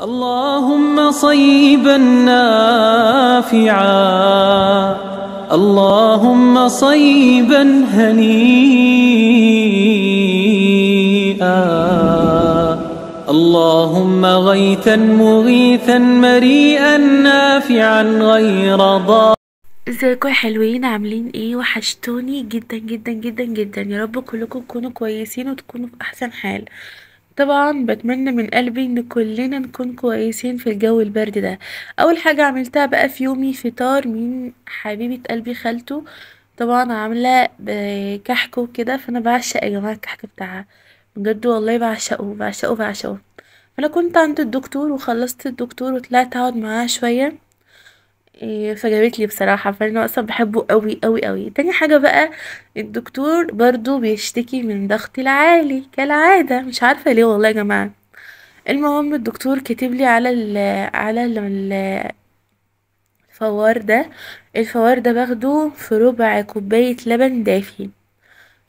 اللهم صيبا نافعا اللهم صيبا هنيئا اللهم غيثا مغيثا مريئا نافعا غير ضار ازيكم يا حلوين عاملين ايه وحشتوني جدا جدا جدا جدا يا رب كلكم تكونوا كويسين وتكونوا في احسن حال طبعا بتمنى من قلبي ان كلنا نكون كويسين في الجو البرد ده اول حاجة عملتها بقى في يومي فطار من حبيبة قلبي خالته طبعا عاملة آه، كحكه كده فانا بعشق يا جماعة الكحك بتاعها بجد والله بعشقه بعشقه بعشقه فانا كنت عند الدكتور وخلصت الدكتور وطلعت اقعد معاه شوية فجابت لي بصراحة فأنا أصلا بحبه قوي قوي قوي تاني حاجة بقى الدكتور برضو بيشتكي من ضغطي العالي كالعادة مش عارفة ليه والله يا جماعة المهم الدكتور كاتب لي على ال على ال الفوار ده الفوار ده باخده في ربع كوباية لبن دافي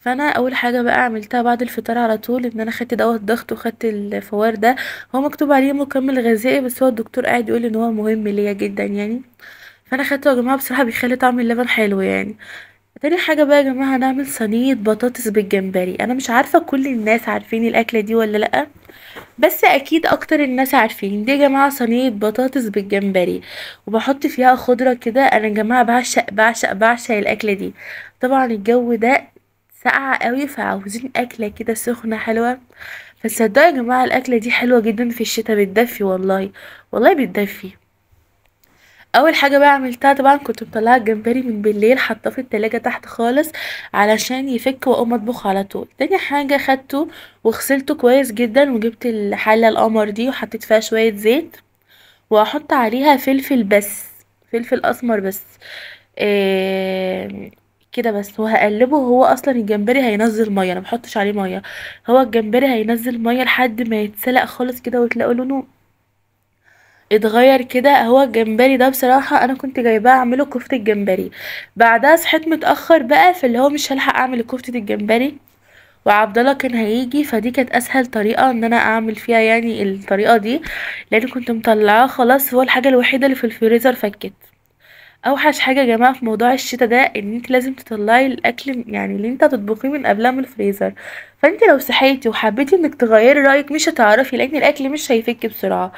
فانا اول حاجه بقى عملتها بعد الفطار على طول ان انا خدت دواء الضغط وخدت الفوار ده هو مكتوب عليه مكمل غذائي بس هو الدكتور قاعد يقول ان هو مهم ليا جدا يعني فانا خدته يا جماعه بصراحه بيخلي طعم اللبن حلو يعني تاني حاجة بقى يا جماعة هنعمل صينية بطاطس بالجمبري انا مش عارفة كل الناس عارفين الاكلة دي ولا لأ بس اكيد اكتر الناس عارفين دي يا جماعة صينية بطاطس بالجمبري وبحط فيها خضرة كده انا يا جماعة بعشق بعشق بعشق الاكلة دي طبعا الجو ده ساقعة قوي فعاوزين أكلة كده سخنة حلوة فصدقوا يا جماعة الأكلة دي حلوة جدا في الشتا بتدفي والله والله بتدفي اول حاجه بقى عملتها طبعا كنت مطلعه الجمبري من بالليل حطاه في التلاجة تحت خالص علشان يفك واقوم اطبخ على طول تاني حاجه خدته وغسلته كويس جدا وجبت الحله القمر دي وحطيت فيها شويه زيت وهحط عليها فلفل بس فلفل اسمر بس إيه كده بس وهقلبه هو اصلا الجمبري هينزل ميه انا بحطش عليه ميه هو الجمبري هينزل ميه لحد ما يتسلق خالص كده وتلاقوا لونه اتغير كده هو الجمبري ده بصراحة انا كنت جايباه اعمله كفتة جمبري بعدها صحيت متأخر بقى اللي هو مش هلحق اعمل كفتة الجمبري وعبدالله كان هيجي فدي كانت اسهل طريقة ان انا اعمل فيها يعني الطريقة دي لان كنت مطلعاه خلاص هو الحاجة الوحيدة اللي في الفريزر فكت اوحش حاجه يا جماعه في موضوع الشتاء ده ان انت لازم تطلعي الاكل يعني اللي انت هتطبخيه من قبلها من الفريزر فانت لو صحيتي وحبيتي انك تغيري رايك مش هتعرفي لان الاكل مش هيفك بسرعه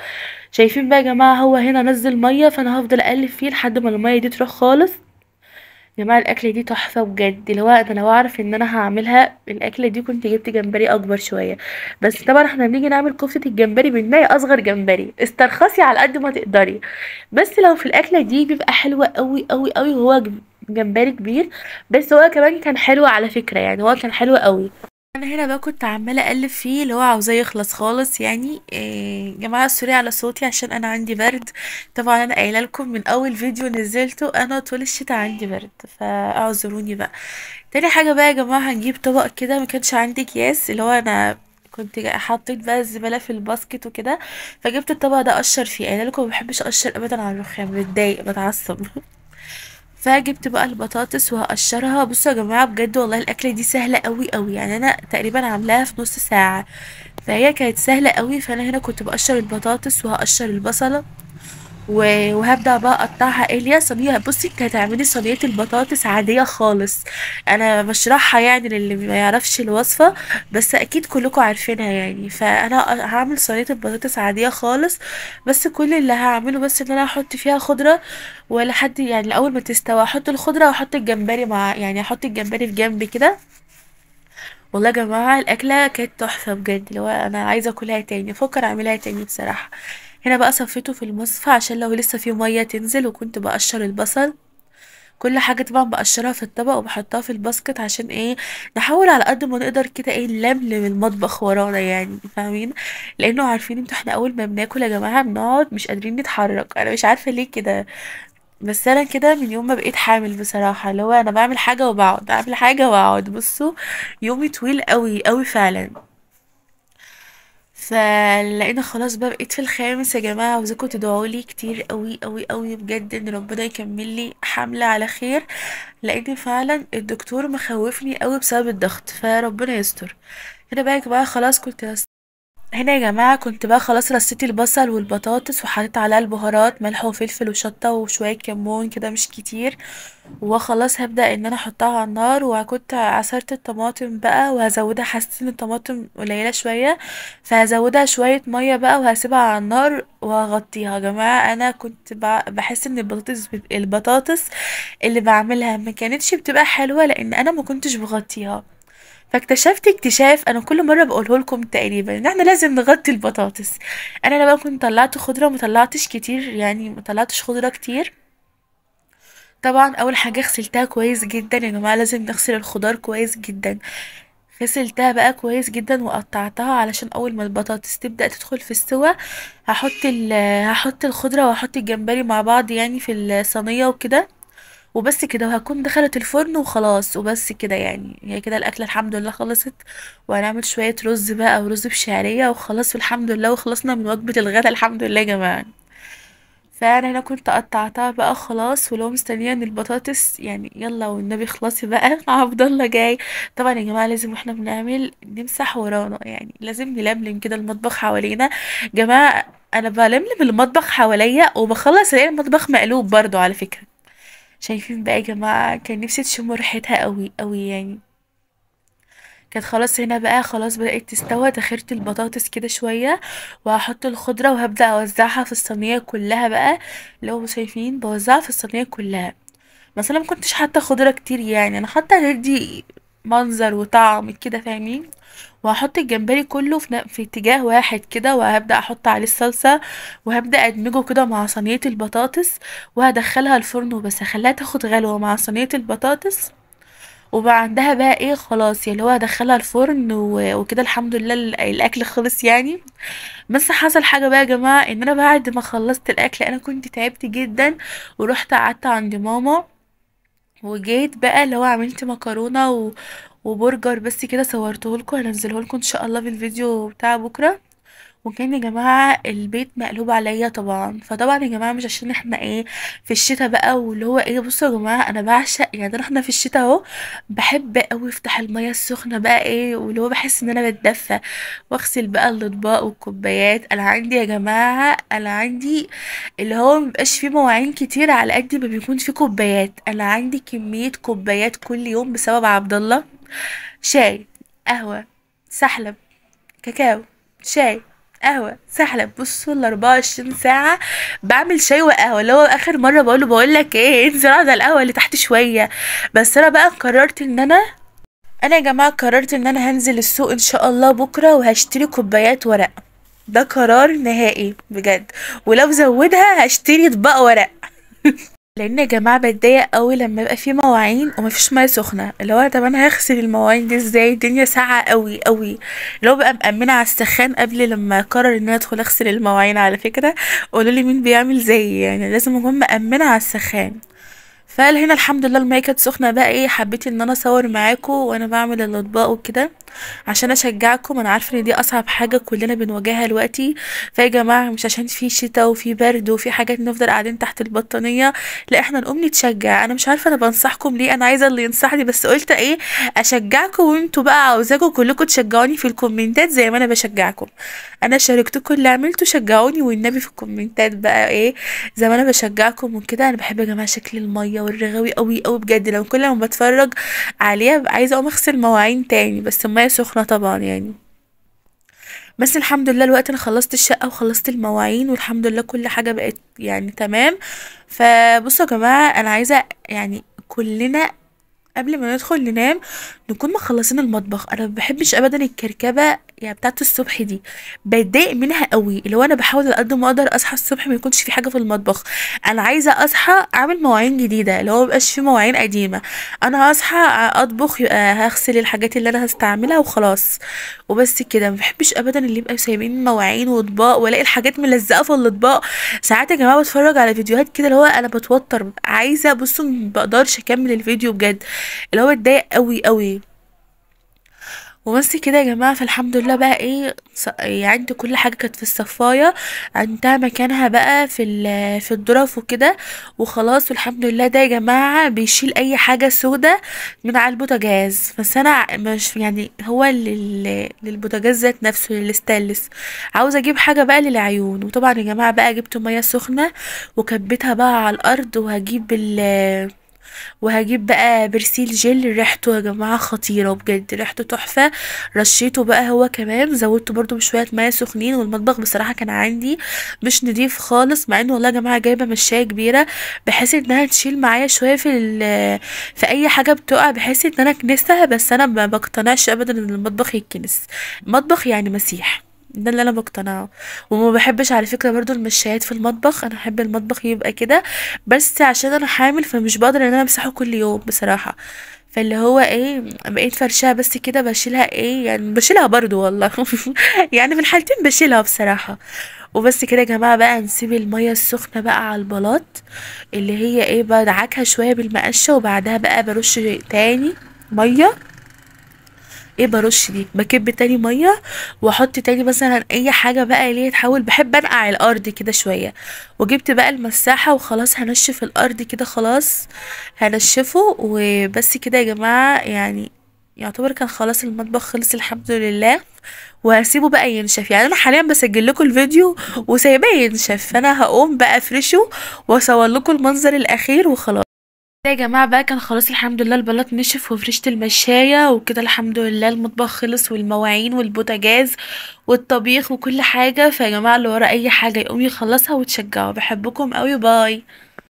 شايفين بقى يا جماعه هو هنا نزل ميه فانا هفضل اقلب فيه لحد ما الميه دي تروح خالص جماعة الأكلة دي تحفة بجد اللي هو أنا لو أعرف إن أنا هعملها الأكلة دي كنت جبت جمبري أكبر شوية بس طبعا احنا بنيجي نعمل كفتة الجمبري بنلاقي أصغر جمبري استرخصي على قد ما تقدري بس لو في الأكلة دي بيبقى حلوة قوي قوي قوي وهو جمبري كبير بس هو كمان كان حلو على فكرة يعني هو كان حلو قوي انا هنا بقى كنت عماله اقلب فيه اللي هو عاوزاه يخلص خالص يعني يا آه، جماعه سوري على صوتي عشان انا عندي برد طبعا انا قايله لكم من اول فيديو نزلته انا طول الشتاء عندي برد فاعذروني بقى تاني حاجه بقى يا جماعه هنجيب طبق كده ما كانش عندي اكياس اللي هو انا كنت حطيت بقى الزباله في الباسكت وكده فجبت الطبق ده اقشر فيه قايله لكم ما بحبش اقشر ابدا على الرخام بتضايق بتعصب فجبت بقى البطاطس وهقشرها بصوا يا جماعه بجد والله الاكله دي سهله قوي قوي يعني انا تقريبا عاملاها في نص ساعه فهي كانت سهله قوي فانا هنا كنت بقشر البطاطس وهقشر البصله وهبدا بقى اقطعها ايليا صينيه بصي انت هتعملي صينيه البطاطس عاديه خالص انا بشرحها يعني للي ما يعرفش الوصفه بس اكيد كلكم عارفينها يعني فانا هعمل صينيه البطاطس عاديه خالص بس كل اللي هعمله بس ان انا احط فيها خضره ولحد يعني الاول ما تستوي احط الخضره واحط الجمبري مع يعني احط الجمبري في جنب كده والله يا جماعه الاكله كانت تحفه بجد اللي هو انا عايزه اكلها تاني افكر اعملها تاني بصراحه هنا بقى صفيته في المصفى عشان لو لسه فيه مية تنزل وكنت بقشر البصل كل حاجة طبعا بقشرها في الطبق وبحطها في الباسكت عشان ايه نحاول على قد ما نقدر كده ايه نلملم المطبخ ورانا يعني فاهمين لانه عارفين انتوا احنا اول ما بناكل يا جماعة بنقعد مش قادرين نتحرك انا مش عارفة ليه كده بس انا كده من يوم ما بقيت حامل بصراحة اللي هو انا بعمل حاجة وبقعد اعمل حاجة واقعد بصوا يومي طويل قوي قوي فعلا فلقينا خلاص بقى بقيت في الخامس يا جماعه عاوزاكم تدعوا لي كتير قوي قوي قوي بجد ان ربنا يكمل لي حمله على خير لان فعلا الدكتور مخوفني قوي بسبب الضغط فربنا يستر هنا بقى يا جماعه خلاص كنت هنا يا جماعة كنت بقى خلاص رصيت البصل والبطاطس وحطيت عليها البهارات ملح وفلفل وشطة وشوية كمون كده مش كتير وخلاص هبدأ ان انا احطها على النار وكنت عصرت الطماطم بقى وهزودها حسيت ان الطماطم قليلة شوية فهزودها شوية مية بقى وهسيبها على النار وهغطيها يا جماعة انا كنت بحس ان البطاطس البطاطس اللي بعملها ما كانتش بتبقى حلوة لان انا ما كنتش بغطيها فاكتشفت اكتشاف انا كل مره بقوله لكم تقريبا ان احنا لازم نغطي البطاطس انا لما كنت طلعت خضره مطلعتش كتير يعني مطلعتش خضره كتير طبعا اول حاجه غسلتها كويس جدا يا جماعه لازم نغسل الخضار كويس جدا غسلتها بقى كويس جدا وقطعتها علشان اول ما البطاطس تبدا تدخل في السوا هحط هحط الخضره واحط الجمبري مع بعض يعني في الصينيه وكده وبس كده وهكون دخلت الفرن وخلاص وبس كده يعني هي كده الاكله الحمد لله خلصت وهنعمل شويه رز بقى ورز بشعريه وخلاص والحمد لله وخلصنا من وجبه الغدا الحمد لله يا جماعه فانا هنا كنت قطعتها بقى خلاص ولو مستنيه ان البطاطس يعني يلا والنبي اخلصي بقى عبد الله جاي طبعا يا جماعه لازم واحنا بنعمل نمسح ورانا يعني لازم نلملم كده المطبخ حوالينا جماعه انا بلملم المطبخ حواليا وبخلص الاقي المطبخ مقلوب برضو على فكره شايفين بقى يا جماعة كان نفسي تشموا ريحتها قوي قوي يعني كانت خلاص هنا بقى خلاص بدأت تستوى دخرت البطاطس كده شوية وهحط الخضرة وهبدأ أوزعها في الصينية كلها بقى لو شايفين بوزعها في الصينية كلها مثلا مكنتش حاطة خضرة كتير يعني أنا حاطة دي منظر وطعم كده فاهمين وهحط الجمبري كله في, في اتجاه واحد كده وهبدا احط عليه الصلصه وهبدا ادمجه كده مع صينيه البطاطس وهدخلها الفرن وبس هخليها تاخد غلوه مع صينيه البطاطس وبقى عندها بقى ايه خلاص يعني هو هدخلها الفرن وكده الحمد لله الاكل خلص يعني بس حصل حاجه بقى يا جماعه ان انا بعد ما خلصت الاكل انا كنت تعبت جدا ورحت قعدت عند ماما وجيت بقى اللي هو عملت مكرونة و... وبرجر بس كده صورته لكم هنزله لكم ان شاء الله في الفيديو بتاع بكرة وكان يا جماعة البيت مقلوب عليا طبعا فطبعا يا جماعة مش عشان احنا ايه في الشتاء بقى واللي هو ايه بصوا يا جماعة انا بعشق يعني احنا في الشتاء اهو بحب اوي افتح المية السخنة بقى ايه واللي هو بحس ان انا بتدفى واغسل بقى الاطباق والكوبايات انا عندي يا جماعة انا عندي اللي هو مبقاش فيه مواعين كتير على قد ما بيكون فيه كوبايات انا عندي كمية كوبايات كل يوم بسبب عبد الله شاي قهوة سحلب كاكاو شاي قهوه سحلب بصوا ال 24 ساعه بعمل شاي وقهوه اللي هو اخر مره بقوله بقول لك ايه انزل اقعد على القهوه اللي تحت شويه بس انا بقى قررت ان انا انا يا جماعه قررت ان انا هنزل السوق ان شاء الله بكره وهشتري كوبايات ورق ده قرار نهائي بجد ولو زودها هشتري اطباق ورق لان يا جماعه بتضايق قوي لما يبقى في مواعين ومفيش ميه سخنه اللي هو طب انا هغسل المواعين دي ازاي الدنيا ساقعه قوي قوي اللي هو بقى مامنه على السخان قبل لما اقرر ان انا ادخل اغسل المواعين على فكره قولوا لي مين بيعمل زيي يعني لازم اكون مامنه على السخان فقال هنا الحمد لله المايه كانت سخنه بقى ايه حبيت ان انا اصور معاكم وانا بعمل الاطباق وكده عشان اشجعكم انا عارفه ان دي اصعب حاجه كلنا بنواجهها دلوقتي فيا جماعه مش عشان في شتاء وفي برد وفي حاجات نفضل قاعدين تحت البطانيه لا احنا نقوم نتشجع انا مش عارفه انا بنصحكم ليه انا عايزه اللي ينصحني بس قلت ايه اشجعكم وانتوا بقى عاوزاكم كلكم تشجعوني في الكومنتات زي ما انا بشجعكم انا شاركتكم اللي عملته شجعوني والنبي في الكومنتات بقى ايه زي ما انا بشجعكم وكده انا بحب يا جماعه شكل الميه الرغاويه والرغوي قوي قوي بجد لو كل ما بتفرج عليها ببقى عايزه اقوم اغسل مواعين تاني بس الميه سخنه طبعا يعني بس الحمد لله الوقت انا خلصت الشقه وخلصت المواعين والحمد لله كل حاجه بقت يعني تمام فبصوا يا جماعه انا عايزه يعني كلنا قبل ما ندخل ننام نكون مخلصين المطبخ انا ما بحبش ابدا الكركبه يعني بتاعت الصبح دي بتضايق منها قوي اللي هو انا بحاول على قد ما اقدر اصحى الصبح ما يكونش في حاجه في المطبخ انا عايزه اصحى اعمل مواعين جديده اللي هو مبقاش في مواعين قديمه انا هصحى اطبخ يبقى هغسل الحاجات اللي انا هستعملها وخلاص وبس كده ما بحبش ابدا اللي يبقى سايبين مواعين واطباق والاقي الحاجات ملزقه في الاطباق ساعات يا جماعه بتفرج على فيديوهات كده اللي هو انا بتوتر عايزه بصوا ما بقدرش اكمل الفيديو بجد اللي هو اتضايق قوي قوي وبس كده يا جماعه فالحمد لله بقى ايه يعني كل حاجه كانت في الصفايه عندها مكانها بقى في في الدرف وكده وخلاص والحمد لله ده يا جماعه بيشيل اي حاجه سودة من على البوتاجاز بس انا مش يعني هو للبوتاجاز ذات نفسه للستانلس عاوزه اجيب حاجه بقى للعيون وطبعا يا جماعه بقى جبت ميه سخنه وكبتها بقى على الارض وهجيب ال وهجيب بقى برسيل جل ريحته يا جماعه خطيره بجد ريحته تحفه رشيته بقى هو كمان زودته برده بشويه ميه سخنين والمطبخ بصراحه كان عندي مش نضيف خالص مع انه والله يا جماعه جايبه مشايه كبيره بحيث انها تشيل معايا شويه في في اي حاجه بتقع بحيث ان انا كنسها بس انا ما بقتنعش ابدا ان المطبخ يتكنس مطبخ يعني مسيح ده اللي انا مقتنعه وما بحبش على فكره برضو المشايات في المطبخ انا احب المطبخ يبقى كده بس عشان انا حامل فمش بقدر ان انا امسحه كل يوم بصراحه فاللي هو ايه بقيت فرشاها بس كده بشيلها ايه يعني بشيلها برضو والله يعني في الحالتين بشيلها بصراحه وبس كده يا جماعه بقى نسيب الميه السخنه بقى على البلاط اللي هي ايه بدعكها شويه بالمقشه وبعدها بقى برش تاني ميه ايه برش دي بكب تاني ميه واحط تاني مثلا اي حاجه بقى اللي هي بحب انقع الارض كده شويه وجبت بقى المساحه وخلاص هنشف الارض كده خلاص هنشفه وبس كده يا جماعه يعني يعتبر كان خلاص المطبخ خلص الحمد لله وهسيبه بقى ينشف يعني انا حاليا بسجل لكم الفيديو وسايباه ينشف فانا هقوم بقى افرشه واصور لكم المنظر الاخير وخلاص يا جماعة بقى كان خلاص الحمد لله البلاط نشف وفرشة المشاية وكده الحمد لله المطبخ خلص والمواعين والبوتاجاز والطبيخ وكل حاجة فيا جماعة اللي ورا اي حاجة يقوم يخلصها وتشجعوا بحبكم قوي باي